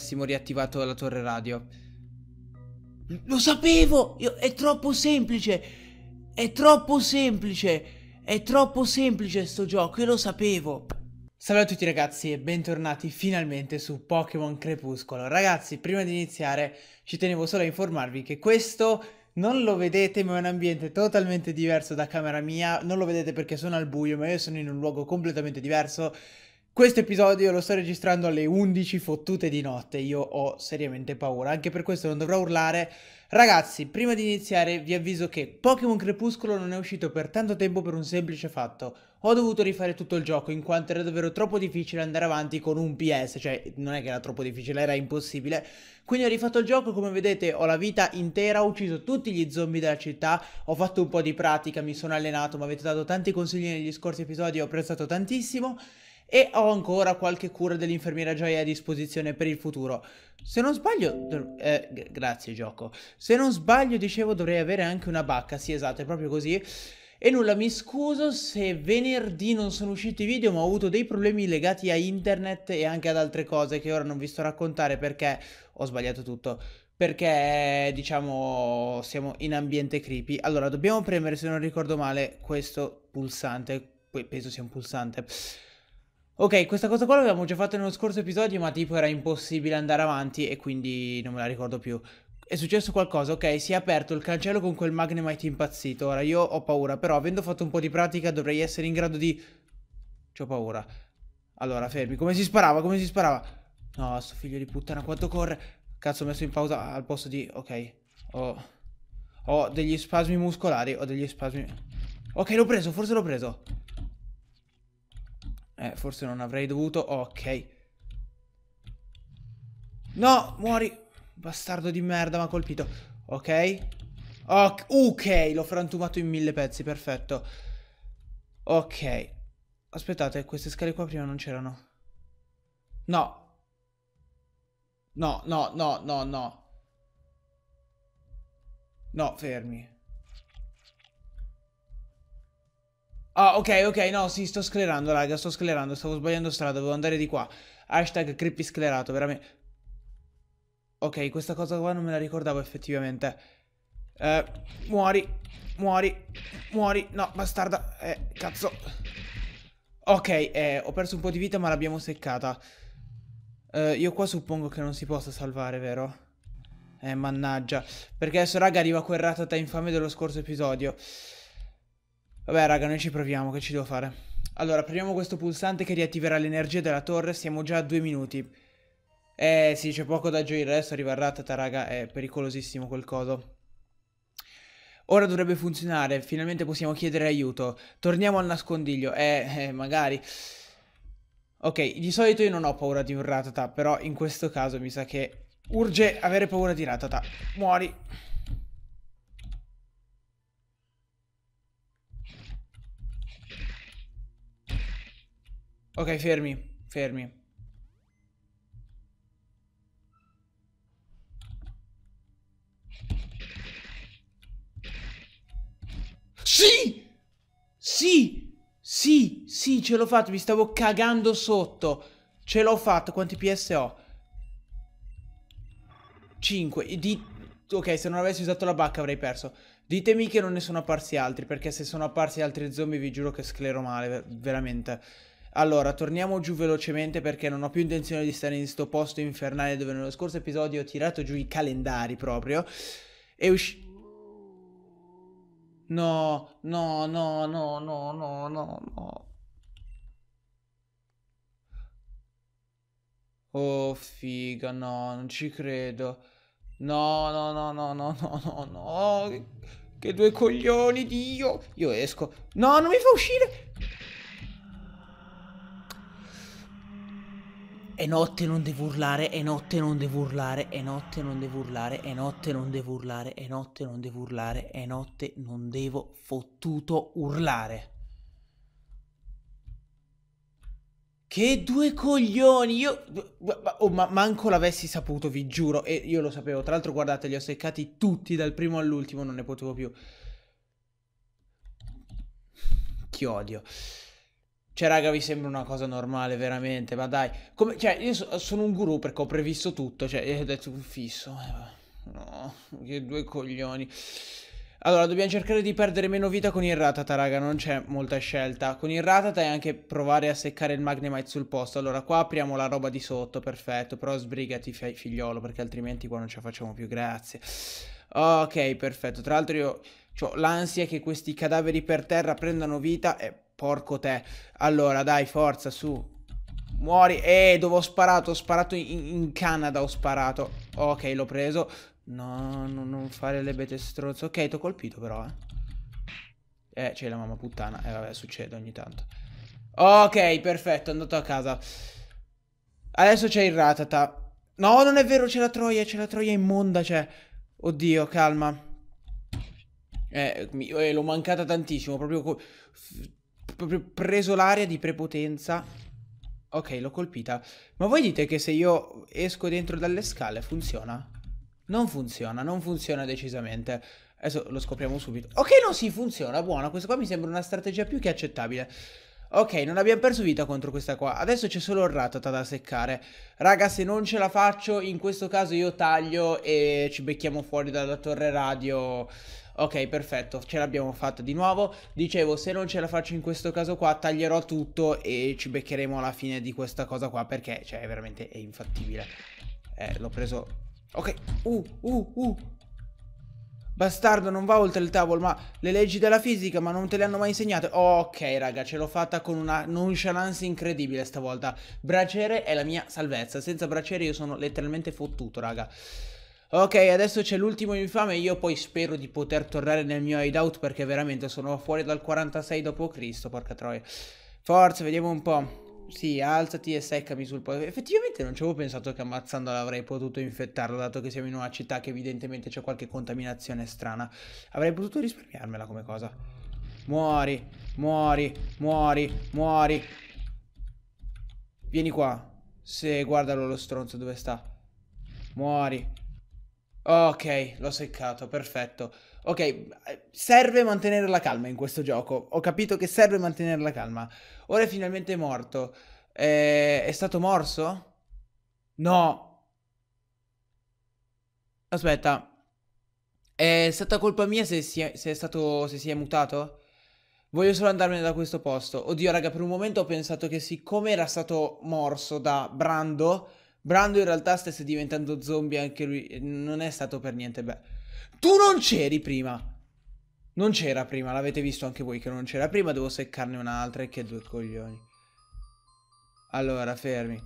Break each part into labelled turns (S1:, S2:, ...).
S1: avessimo riattivato la torre radio. Lo sapevo! Io, è troppo semplice! È troppo semplice! È troppo semplice sto gioco, io lo sapevo! Salve a tutti ragazzi e bentornati finalmente su Pokémon Crepuscolo. Ragazzi, prima di iniziare ci tenevo solo a informarvi che questo non lo vedete ma è un ambiente totalmente diverso da camera mia, non lo vedete perché sono al buio ma io sono in un luogo completamente diverso questo episodio lo sto registrando alle 11 fottute di notte, io ho seriamente paura, anche per questo non dovrò urlare. Ragazzi, prima di iniziare vi avviso che Pokémon Crepuscolo non è uscito per tanto tempo per un semplice fatto. Ho dovuto rifare tutto il gioco in quanto era davvero troppo difficile andare avanti con un PS, cioè non è che era troppo difficile, era impossibile. Quindi ho rifatto il gioco, come vedete ho la vita intera, ho ucciso tutti gli zombie della città, ho fatto un po' di pratica, mi sono allenato, mi avete dato tanti consigli negli scorsi episodi, ho apprezzato tantissimo e ho ancora qualche cura dell'infermiera Gioia a disposizione per il futuro. Se non sbaglio... Eh, grazie gioco. Se non sbaglio dicevo dovrei avere anche una bacca, sì esatto, è proprio così. E nulla, mi scuso se venerdì non sono usciti i video, ma ho avuto dei problemi legati a internet e anche ad altre cose che ora non vi sto a raccontare perché ho sbagliato tutto. Perché, diciamo, siamo in ambiente creepy. Allora, dobbiamo premere, se non ricordo male, questo pulsante. Penso sia un pulsante. Ok, questa cosa qua l'abbiamo già fatta nello scorso episodio, ma tipo era impossibile andare avanti e quindi non me la ricordo più. È successo qualcosa, ok, si è aperto il cancello con quel Magnemite impazzito. Ora io ho paura, però avendo fatto un po' di pratica dovrei essere in grado di... C'ho paura. Allora, fermi, come si sparava, come si sparava? No, sto figlio di puttana, quanto corre? Cazzo, ho messo in pausa al posto di... Ok, ho... Ho degli spasmi muscolari, ho degli spasmi... Ok, l'ho preso, forse l'ho preso. Eh, forse non avrei dovuto... Ok. No, muori. Bastardo di merda, mi ha colpito. Ok. Ok, okay l'ho frantumato in mille pezzi, perfetto. Ok. Aspettate, queste scale qua prima non c'erano. No. No, no, no, no, no. No, fermi. Ah, ok, ok, no, sì, sto sclerando, raga, sto sclerando, stavo sbagliando strada, dovevo andare di qua. Hashtag creepy sclerato, veramente. Ok, questa cosa qua non me la ricordavo effettivamente. Eh, muori, muori, muori, no, bastarda, eh, cazzo. Ok, eh, ho perso un po' di vita ma l'abbiamo seccata. Eh, io qua suppongo che non si possa salvare, vero? Eh, mannaggia. Perché adesso, raga, arriva quel ratata infame dello scorso episodio. Vabbè raga, noi ci proviamo, che ci devo fare? Allora, premiamo questo pulsante che riattiverà l'energia della torre, siamo già a due minuti. Eh sì, c'è poco da gioire, adesso arriva Ratata raga, è pericolosissimo quel coso. Ora dovrebbe funzionare, finalmente possiamo chiedere aiuto. Torniamo al nascondiglio, eh, eh magari... Ok, di solito io non ho paura di un Ratata, però in questo caso mi sa che urge avere paura di Ratata. Muori. Ok, fermi, fermi. Sì! Sì! Sì, sì, ce l'ho fatto, mi stavo cagando sotto. Ce l'ho fatto, quanti PS ho? 5, di... Ok, se non avessi usato la bacca avrei perso. Ditemi che non ne sono apparsi altri, perché se sono apparsi altri zombie vi giuro che sclero male, veramente. Allora, torniamo giù velocemente perché non ho più intenzione di stare in questo posto infernale dove nello scorso episodio ho tirato giù i calendari proprio. E usci... No, no, no, no, no, no, no, no. Oh, figa, no, non ci credo. No, no, no, no, no, no, no, no. Che due coglioni, Dio. Io esco. No, non mi fa uscire. è notte non devo urlare, è notte non devo urlare, è notte non devo urlare, è notte non devo urlare, è notte non devo urlare, è notte non devo fottuto urlare. Che due coglioni! Io. Oh, ma manco l'avessi saputo, vi giuro. E io lo sapevo. Tra l'altro, guardate, li ho seccati tutti dal primo all'ultimo, non ne potevo più. Che odio. Cioè, raga, vi sembra una cosa normale, veramente, ma dai. Come, cioè, io so, sono un guru perché ho previsto tutto, cioè, ho detto un fisso. Eh, no, che due coglioni. Allora, dobbiamo cercare di perdere meno vita con il Ratata, raga, non c'è molta scelta. Con il Ratata e anche provare a seccare il Magnemite sul posto. Allora, qua apriamo la roba di sotto, perfetto. Però sbrigati, figliolo, perché altrimenti qua non ce la facciamo più, grazie. Ok, perfetto. Tra l'altro io ho l'ansia che questi cadaveri per terra prendano vita e Porco te. Allora, dai, forza, su. Muori. Eh, dove ho sparato? Ho sparato in, in Canada, ho sparato. Ok, l'ho preso. No, no, non fare le bete stronze. Ok, ti ho colpito però, eh. Eh, c'è la mamma puttana. Eh, vabbè, succede ogni tanto. Ok, perfetto, è andato a casa. Adesso c'è il ratata. No, non è vero, c'è la troia, c'è la troia immonda, c'è. Cioè. Oddio, calma. Eh, eh l'ho mancata tantissimo, proprio proprio preso l'aria di prepotenza. Ok, l'ho colpita. Ma voi dite che se io esco dentro dalle scale funziona? Non funziona, non funziona decisamente. Adesso lo scopriamo subito. Ok, no, sì, funziona, buona. Questa qua mi sembra una strategia più che accettabile. Ok, non abbiamo perso vita contro questa qua. Adesso c'è solo il ratata da seccare. Raga, se non ce la faccio, in questo caso io taglio e ci becchiamo fuori dalla torre radio. Ok, perfetto, ce l'abbiamo fatta di nuovo. Dicevo, se non ce la faccio in questo caso qua, taglierò tutto e ci beccheremo alla fine di questa cosa qua, perché, cioè, veramente è infattibile. Eh, l'ho preso... Ok, uh, uh, uh. Bastardo, non va oltre il tavolo, ma le leggi della fisica, ma non te le hanno mai insegnate. Ok, raga, ce l'ho fatta con una nonchalance incredibile stavolta. Braciere è la mia salvezza. Senza braciere io sono letteralmente fottuto, raga. Ok, adesso c'è l'ultimo infame. Io poi spero di poter tornare nel mio hideout perché veramente sono fuori dal 46 d.C. Porca troia. Forza, vediamo un po'. Sì, alzati e seccami sul po'. Effettivamente non ci avevo pensato che ammazzandola avrei potuto infettarlo, dato che siamo in una città che evidentemente c'è qualche contaminazione strana. Avrei potuto risparmiarmela come cosa. Muori, muori, muori, muori. Vieni qua. Se guardalo lo stronzo dove sta. Muori. Ok, l'ho seccato, perfetto. Ok, eh, serve mantenere la calma in questo gioco. Ho capito che serve mantenere la calma. Ora è finalmente morto. Eh, è stato morso? No. Aspetta. È stata colpa mia se si è, se è, stato, se si è mutato? Voglio solo andarmene da questo posto. Oddio, raga, per un momento ho pensato che siccome era stato morso da Brando Brando in realtà stesse diventando zombie anche lui. Non è stato per niente bello. Tu non c'eri prima. Non c'era prima, l'avete visto anche voi che non c'era prima. Devo seccarne un'altra e che due coglioni. Allora, fermi.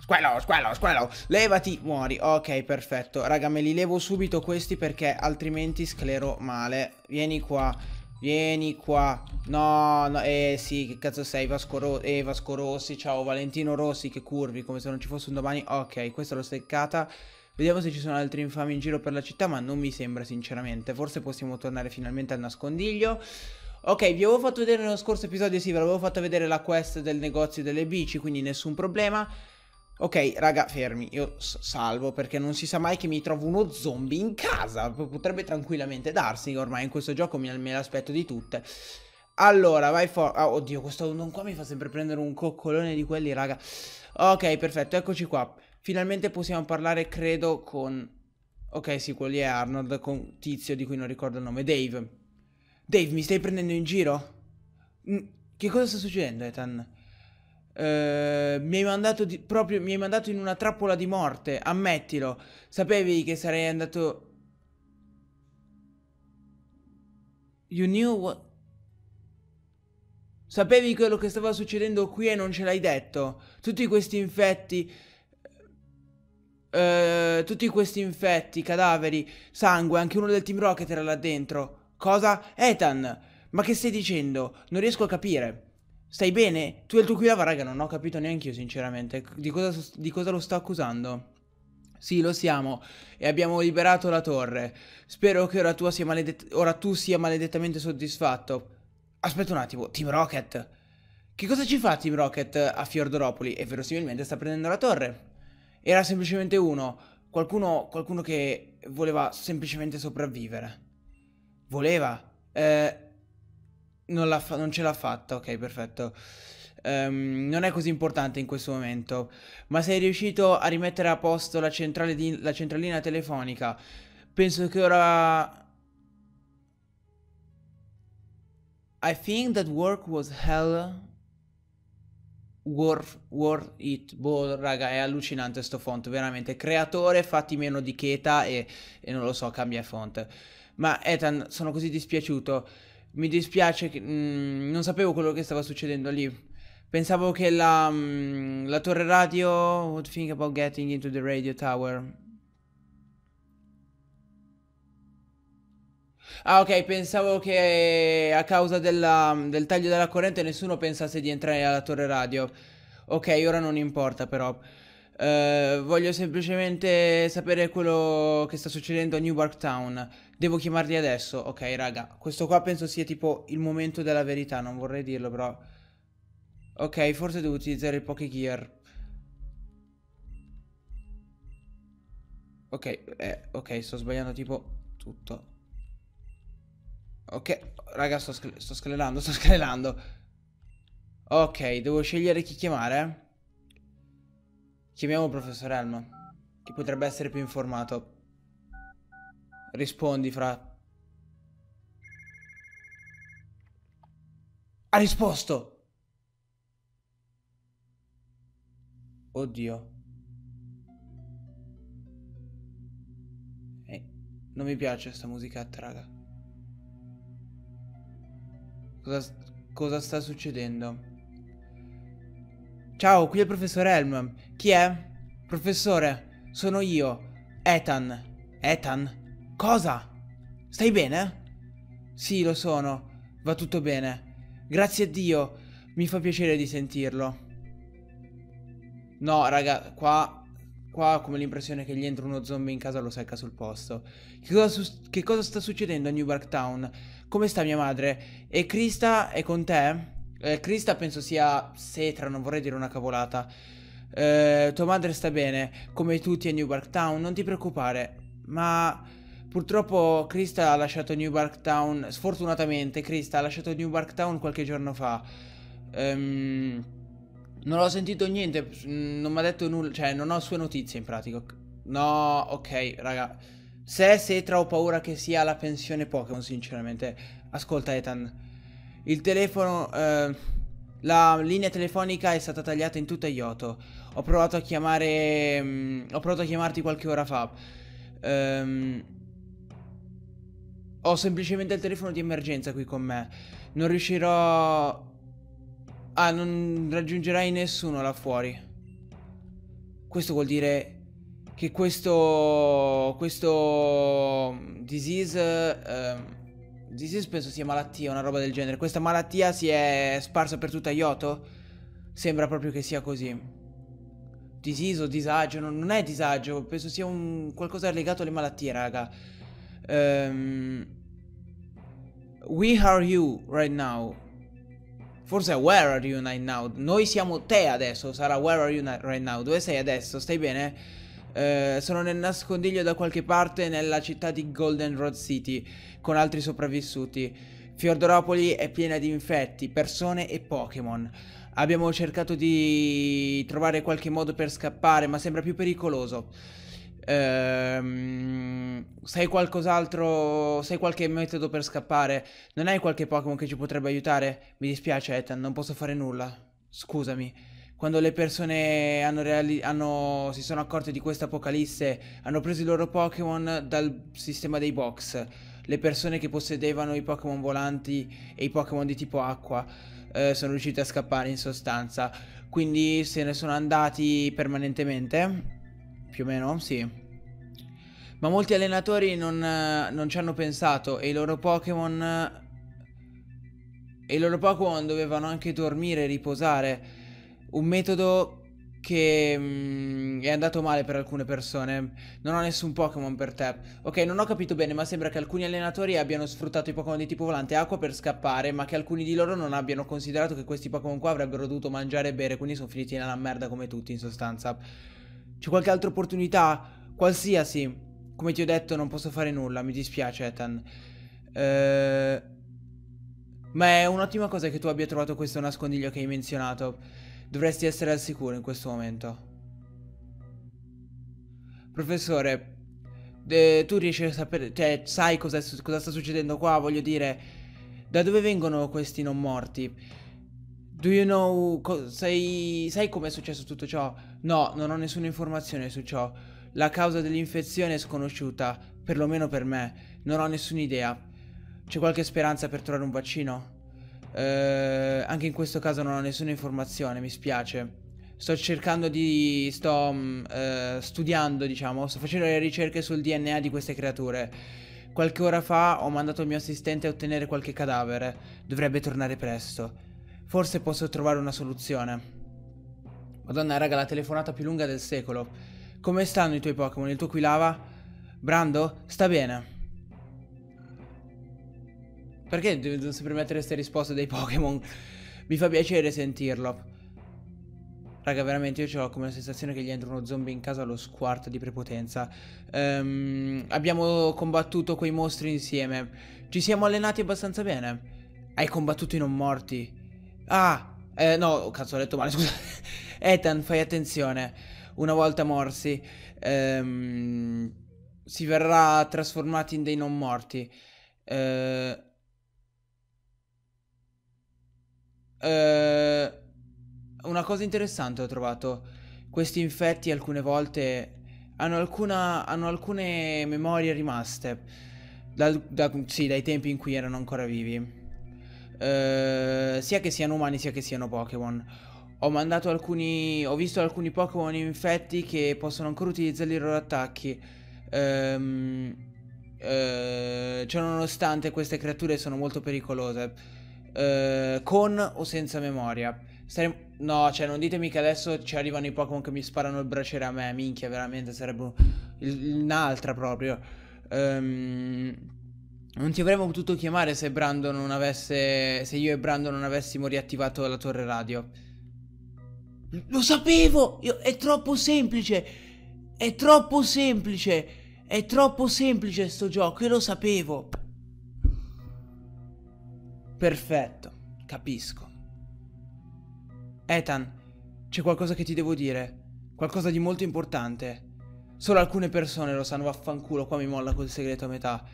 S1: Squello, squello, squello. Levati, muori. Ok, perfetto. Raga, me li levo subito questi perché altrimenti sclero male. Vieni qua. Vieni qua. No, no, eh sì, che cazzo sei? Vasco, Ro eh, Vasco Rossi, ciao Valentino Rossi, che curvi, come se non ci fosse un domani. Ok, questa l'ho steccata. Vediamo se ci sono altri infami in giro per la città, ma non mi sembra sinceramente. Forse possiamo tornare finalmente al nascondiglio. Ok, vi avevo fatto vedere nello scorso episodio, sì, ve l'avevo fatto vedere la quest del negozio delle bici, quindi nessun problema. Ok, raga, fermi, io salvo perché non si sa mai che mi trovo uno zombie in casa, potrebbe tranquillamente darsi, ormai in questo gioco me, me l'aspetto di tutte. Allora, vai forte. Oh, ah, oddio, questo non qua mi fa sempre prendere un coccolone di quelli, raga. Ok, perfetto, eccoci qua. Finalmente possiamo parlare, credo, con... Ok, sì, quello lì è Arnold, con tizio di cui non ricordo il nome. Dave. Dave, mi stai prendendo in giro? Che cosa sta succedendo, Ethan? Eh, mi, hai mandato di, proprio, mi hai mandato in una trappola di morte, ammettilo. Sapevi che sarei andato... You knew what... Sapevi quello che stava succedendo qui e non ce l'hai detto. Tutti questi infetti... Eh, tutti questi infetti, cadaveri, sangue, anche uno del Team Rocket era là dentro. Cosa? Ethan! Ma che stai dicendo? Non riesco a capire. Stai bene? Tu e il tuo Quilava, raga, non ho capito neanche io, sinceramente. Di cosa, di cosa lo sto accusando? Sì, lo siamo, e abbiamo liberato la torre. Spero che ora tu sia, maledet ora tu sia maledettamente soddisfatto. Aspetta un attimo, Team Rocket. Che cosa ci fa Team Rocket a Fiodoropoli? E verosimilmente sta prendendo la torre. Era semplicemente uno, qualcuno, qualcuno che voleva semplicemente sopravvivere. Voleva. Eh, non, fa- non ce l'ha fatta, ok, perfetto. Um, non è così importante in questo momento, ma sei riuscito a rimettere a posto la, di- la centralina telefonica. Penso che ora... I think that work was hell Worth, worth It. Boh, raga, è allucinante sto font, veramente. Creatore, fatti meno di cheta e, e non lo so, cambia font. Ma Ethan, sono così dispiaciuto mi dispiace che mh, mm, non sapevo quello che stava succedendo lì. Pensavo che la, mh, mm, la torre radio would think about getting into the radio tower. Ah ok, pensavo che a causa della, mm, del taglio della corrente nessuno pensasse di entrare alla torre radio. Ok, ora non importa però. Eh, voglio semplicemente sapere quello che sta succedendo a Newark Town. Devo chiamarli adesso. Ok, raga. Questo qua penso sia tipo il momento della verità. Non vorrei dirlo, però. Ok, forse devo utilizzare il Poké Gear. Ok, eh, ok, sto sbagliando tipo tutto. Ok, raga, sto, scle sto sclerando, sto sclerando. Ok, devo scegliere chi chiamare, Chiamiamo il professor Elma, che potrebbe essere più informato. Rispondi, fra. Ha risposto! Oddio. Eh, non mi piace sta musicetta, raga. Cosa, cosa sta succedendo? Ciao, qui è il professor Helm. Chi è? Professore, sono io, Ethan. Ethan? Cosa? Stai bene? Sì, lo sono. Va tutto bene. Grazie a Dio. Mi fa piacere di sentirlo. No, raga, qua... Qua ho come l'impressione che gli entra uno zombie in casa e lo secca sul posto. Che cosa, che cosa sta succedendo a New Town? Come sta mia madre? E Krista è con te? Eh, Krista penso sia Setra, non vorrei dire una cavolata. Eh, tua madre sta bene, come tutti a New Bark Town, non ti preoccupare. Ma purtroppo Krista ha lasciato New Bark Town, sfortunatamente Krista ha lasciato New Bark Town qualche giorno fa. Ehm, non ho sentito niente, non mi ha detto nulla, cioè non ho sue notizie in pratica. No, ok, raga. Se Setra ho paura che sia la pensione Pokémon, sinceramente. Ascolta Ethan. Il telefono... Eh, la linea telefonica è stata tagliata in tutto Yoto. Ho provato a chiamare... Mh, mm, ho provato a chiamarti qualche ora fa. Ehm... Ho semplicemente il telefono di emergenza qui con me. Non riuscirò... Ah, non raggiungerai nessuno là fuori. Questo vuol dire che questo... Questo... Disease... Ehm disease penso sia malattia, una roba del genere. Questa malattia si è sparsa per tutta Yoto? Sembra proprio che sia così. Disease o disagio, no, non è disagio, penso sia un qualcosa legato alle malattie, raga. Um, we are you right now. Forse è where are you right now? Noi siamo te adesso, sarà where are you right now? Dove sei adesso? Stai bene? Eh, sono nel nascondiglio da qualche parte nella città di Goldenrod City con altri sopravvissuti. Fiodoropoli è piena di infetti, persone e Pokémon. Abbiamo cercato di trovare qualche modo per scappare, ma sembra più pericoloso. Ehm, sai qualcos'altro? Sai qualche metodo per scappare? Non hai qualche Pokémon che ci potrebbe aiutare? Mi dispiace, Ethan, non posso fare nulla. Scusami quando le persone hanno hanno, si sono accorte di questa apocalisse, hanno preso i loro Pokémon dal sistema dei box. Le persone che possedevano i Pokémon volanti e i Pokémon di tipo acqua eh, sono riuscite a scappare in sostanza. Quindi se ne sono andati permanentemente, più o meno, sì. Ma molti allenatori non, eh, non ci hanno pensato e i loro Pokémon... E i loro Pokémon dovevano anche dormire, riposare un metodo che mm, è andato male per alcune persone. Non ho nessun Pokémon per te. Ok, non ho capito bene, ma sembra che alcuni allenatori abbiano sfruttato i Pokémon di tipo volante acqua per scappare, ma che alcuni di loro non abbiano considerato che questi Pokémon qua avrebbero dovuto mangiare e bere, quindi sono finiti nella merda come tutti in sostanza. C'è qualche altra opportunità? Qualsiasi. Come ti ho detto, non posso fare nulla, mi dispiace, Ethan. Ehm... Ma è un'ottima cosa che tu abbia trovato questo nascondiglio che hai menzionato. Dovresti essere al sicuro in questo momento. Professore, eh, tu riesci a sapere, cioè sai cosa, cosa sta succedendo qua, voglio dire, da dove vengono questi non morti? Do you know, sai, sai com'è successo tutto ciò? No, non ho nessuna informazione su ciò. La causa dell'infezione è sconosciuta, perlomeno per me, non ho nessuna idea. C'è qualche speranza per trovare un vaccino? Eh, anche in questo caso non ho nessuna informazione, mi spiace. Sto cercando di... sto mm, eh, studiando, diciamo, sto facendo le ricerche sul DNA di queste creature. Qualche ora fa ho mandato il mio assistente a ottenere qualche cadavere. Dovrebbe tornare presto. Forse posso trovare una soluzione. Madonna, raga, la telefonata più lunga del secolo. Come stanno i tuoi Pokémon? Il tuo qui lava? Brando? Sta bene. Perché devono sempre mettere queste risposte dei Pokémon? Mi fa piacere sentirlo. Raga, veramente io ho come la sensazione che gli entra uno zombie in casa allo squarto di prepotenza. Um, abbiamo combattuto quei mostri insieme. Ci siamo allenati abbastanza bene. Hai combattuto i non morti. Ah, eh, no, cazzo, ho letto male, scusa. Ethan, fai attenzione. Una volta morsi, um, si verrà trasformati in dei non morti. Ehm... Uh, Eh, una cosa interessante ho trovato. Questi infetti alcune volte hanno, alcuna, hanno alcune memorie rimaste. Da, da, sì, dai tempi in cui erano ancora vivi. Eh, sia che siano umani sia che siano Pokémon. Ho mandato alcuni. Ho visto alcuni Pokémon infetti che possono ancora utilizzare i loro attacchi. Ehm, eh, cioè, queste creature sono molto pericolose. Eh, con o senza memoria. Saremo... No, cioè, non ditemi che adesso ci arrivano i Pokémon che mi sparano il braciere a me, minchia, veramente sarebbe un'altra proprio. Ehm... Non ti avremmo potuto chiamare se Brandon non avesse. Se io e Brandon non avessimo riattivato la torre radio. Lo sapevo! Io... È troppo semplice! È troppo semplice! È troppo semplice sto gioco, io lo sapevo! Perfetto, capisco. Ethan, c'è qualcosa che ti devo dire. Qualcosa di molto importante. Solo alcune persone lo sanno, vaffanculo, qua mi molla col segreto a metà.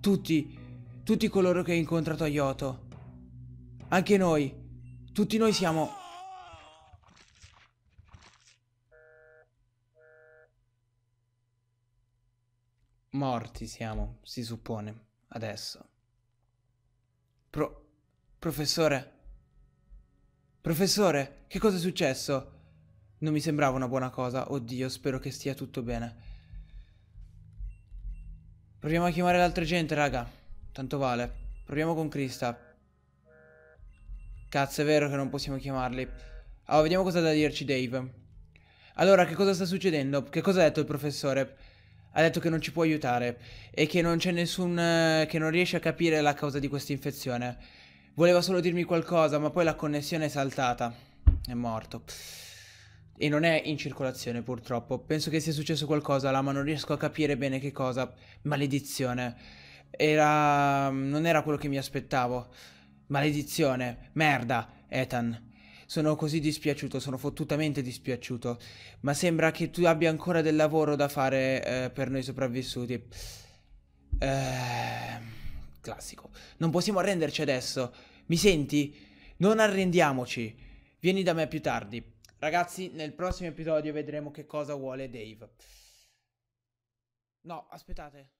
S1: Tutti, tutti coloro che hai incontrato a Yoto. Anche noi. Tutti noi siamo... Morti siamo, si suppone, adesso. Pro... Professore. Professore, che cosa è successo? Non mi sembrava una buona cosa. Oddio, spero che stia tutto bene. Proviamo a chiamare l'altra gente, raga. Tanto vale. Proviamo con Krista. Cazzo, è vero che non possiamo chiamarli. Allora, oh, vediamo cosa ha da dirci Dave. Allora, che cosa sta succedendo? Che cosa ha detto il professore? Ha detto che non ci può aiutare e che non c'è nessun... Eh, che non riesce a capire la causa di questa infezione. Voleva solo dirmi qualcosa, ma poi la connessione è saltata. È morto. E non è in circolazione, purtroppo. Penso che sia successo qualcosa là, ma non riesco a capire bene che cosa. Maledizione. Era... non era quello che mi aspettavo. Maledizione. Merda, Ethan. Sono così dispiaciuto, sono fottutamente dispiaciuto. Ma sembra che tu abbia ancora del lavoro da fare eh, per noi sopravvissuti. Ehm classico. Non possiamo arrenderci adesso. Mi senti? Non arrendiamoci. Vieni da me più tardi. Ragazzi, nel prossimo episodio vedremo che cosa vuole Dave. No, aspettate.